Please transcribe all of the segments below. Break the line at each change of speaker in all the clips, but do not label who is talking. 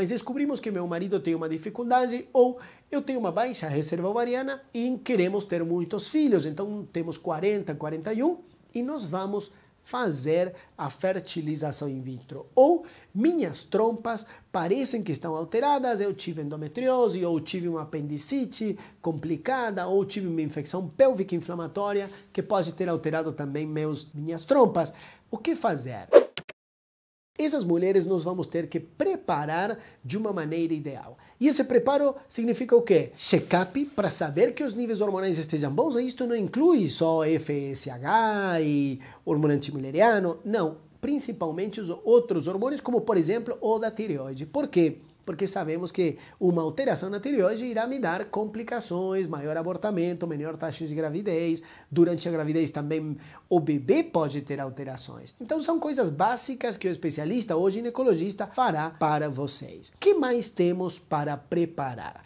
mas descobrimos que meu marido tem uma dificuldade ou eu tenho uma baixa reserva ovariana e queremos ter muitos filhos, então temos 40, 41 e nós vamos fazer a fertilização in vitro. Ou minhas trompas parecem que estão alteradas, eu tive endometriose, ou tive uma apendicite complicada, ou tive uma infecção pélvica inflamatória que pode ter alterado também meus, minhas trompas. O que fazer? Essas mulheres nós vamos ter que preparar de uma maneira ideal. E esse preparo significa o quê? Check-up para saber que os níveis hormonais estejam bons. E isto não inclui só FSH e hormônio antimileriano, não. Principalmente os outros hormônios, como por exemplo o da tireoide. Por quê? porque sabemos que uma alteração na tireoide irá me dar complicações, maior abortamento, menor taxa de gravidez. Durante a gravidez também o bebê pode ter alterações. Então são coisas básicas que o especialista ou ginecologista fará para vocês. O que mais temos para preparar?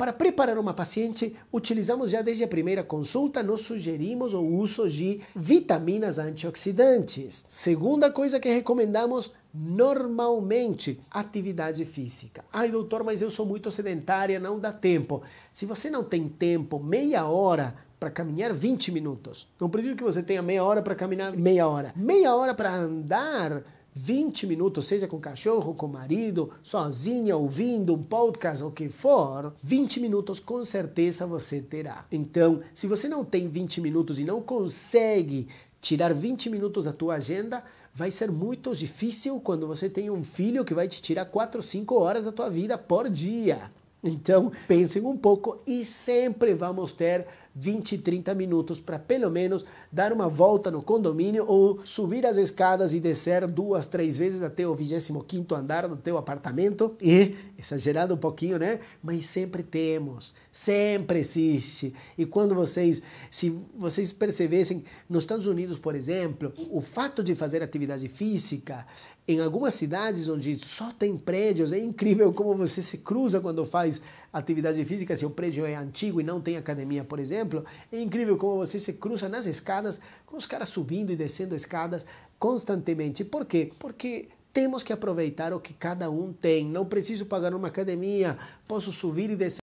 Para preparar uma paciente, utilizamos já desde a primeira consulta, nós sugerimos o uso de vitaminas antioxidantes. Segunda coisa que recomendamos, normalmente atividade física. Ai, doutor, mas eu sou muito sedentária, não dá tempo. Se você não tem tempo, meia hora para caminhar 20 minutos. Não preciso que você tenha meia hora para caminhar meia hora. Meia hora para andar 20 minutos, seja com cachorro, com marido, sozinha, ouvindo um podcast, o que for, 20 minutos com certeza você terá. Então, se você não tem 20 minutos e não consegue tirar 20 minutos da tua agenda, vai ser muito difícil quando você tem um filho que vai te tirar 4, 5 horas da tua vida por dia. Então, pensem um pouco e sempre vamos ter 20, 30 minutos para pelo menos dar uma volta no condomínio ou subir as escadas e descer duas, três vezes até o 25 andar do teu apartamento e exagerado um pouquinho, né? Mas sempre temos, sempre existe. E quando vocês, se vocês percebessem nos Estados Unidos, por exemplo, o fato de fazer atividade física em algumas cidades onde só tem prédios, é incrível como você se cruza quando faz atividade física, se o prédio é antigo e não tem academia, por exemplo, é incrível como você se cruza nas escadas com os caras subindo e descendo escadas constantemente. Por quê? Porque temos que aproveitar o que cada um tem. Não preciso pagar numa academia, posso subir e descer